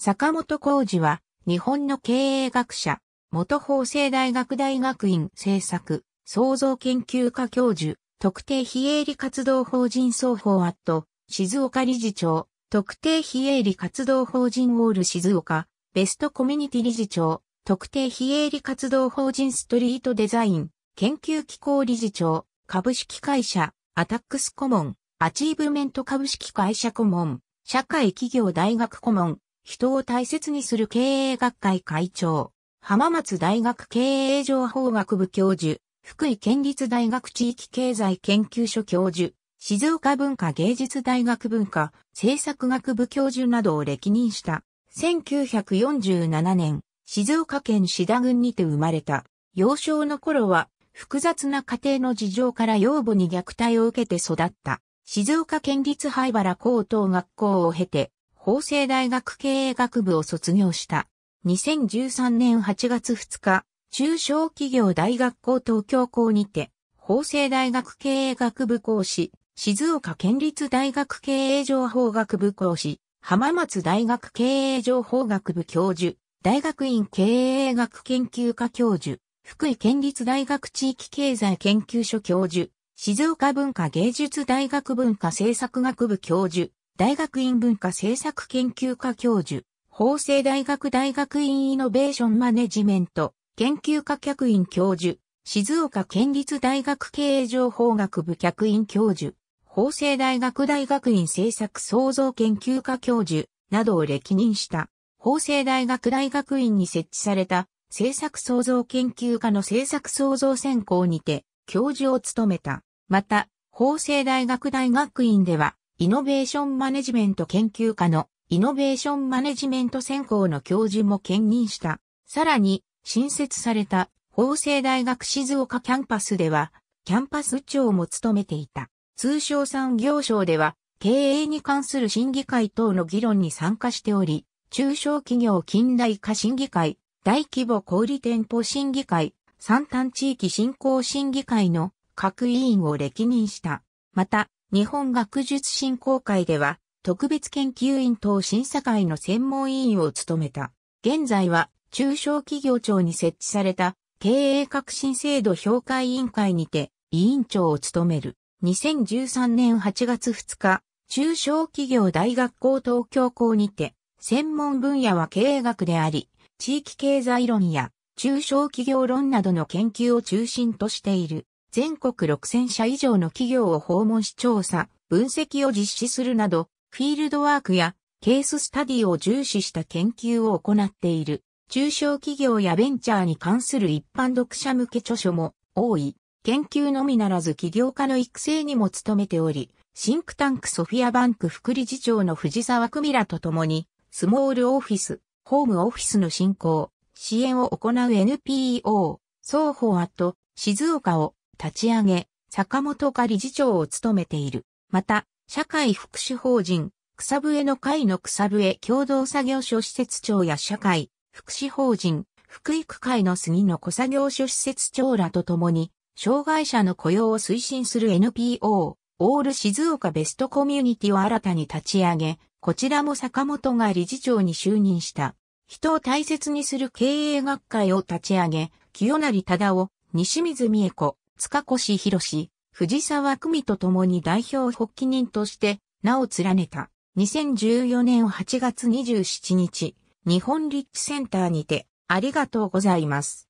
坂本浩二は、日本の経営学者、元法政大学大学院政策、創造研究科教授、特定非営利活動法人双方アット、静岡理事長、特定非営利活動法人オール静岡、ベストコミュニティ理事長、特定非営利活動法人ストリートデザイン、研究機構理事長、株式会社、アタックス顧問、アチーブメント株式会社顧問、社会企業大学顧問、人を大切にする経営学会会長、浜松大学経営情報学部教授、福井県立大学地域経済研究所教授、静岡文化芸術大学文化政策学部教授などを歴任した。1947年、静岡県志田郡にて生まれた。幼少の頃は、複雑な家庭の事情から養母に虐待を受けて育った。静岡県立灰原高等学校を経て、法政大学経営学部を卒業した。2013年8月2日、中小企業大学校東京校にて、法政大学経営学部講師、静岡県立大学経営情報学部講師、浜松大学経営情報学部教授、大学院経営学研究科教授、福井県立大学地域経済研究所教授、静岡文化芸術大学文化政策学部教授、大学院文化政策研究科教授、法政大学大学院イノベーションマネジメント、研究科客員教授、静岡県立大学経営情報学部客員教授、法政大学大学院政策創造研究科教授などを歴任した、法政大学大学院に設置された政策創造研究科の政策創造専攻にて教授を務めた。また、法政大学大学院ではイノベーションマネジメント研究科のイノベーションマネジメント専攻の教授も兼任した。さらに、新設された法政大学静岡キャンパスでは、キャンパス長も務めていた。通商産業省では、経営に関する審議会等の議論に参加しており、中小企業近代化審議会、大規模小売店舗審議会、三端地域振興審議会の各委員を歴任した。また、日本学術振興会では、特別研究員等審査会の専門委員を務めた。現在は、中小企業庁に設置された、経営革新制度評価委員会にて、委員長を務める。2013年8月2日、中小企業大学校東京校にて、専門分野は経営学であり、地域経済論や中小企業論などの研究を中心としている。全国6000社以上の企業を訪問し調査、分析を実施するなど、フィールドワークやケーススタディを重視した研究を行っている。中小企業やベンチャーに関する一般読者向け著書も多い。研究のみならず企業家の育成にも努めており、シンクタンクソフィアバンク副理事長の藤沢久美らと共に、スモールオフィス、ホームオフィスの振興、支援を行う NPO、双方あ静岡を立ち上げ、坂本が理事長を務めている。また、社会福祉法人、草笛の会の草笛共同作業所施設長や社会、福祉法人、福育会の杉の小作業所施設長らと共に、障害者の雇用を推進する NPO、オール静岡ベストコミュニティを新たに立ち上げ、こちらも坂本が理事長に就任した。人を大切にする経営学会を立ち上げ、清成忠夫、西水美恵子、塚越博士、藤沢久美と共に代表発起人として名を連ねた。2014年8月27日、日本立地センターにて、ありがとうございます。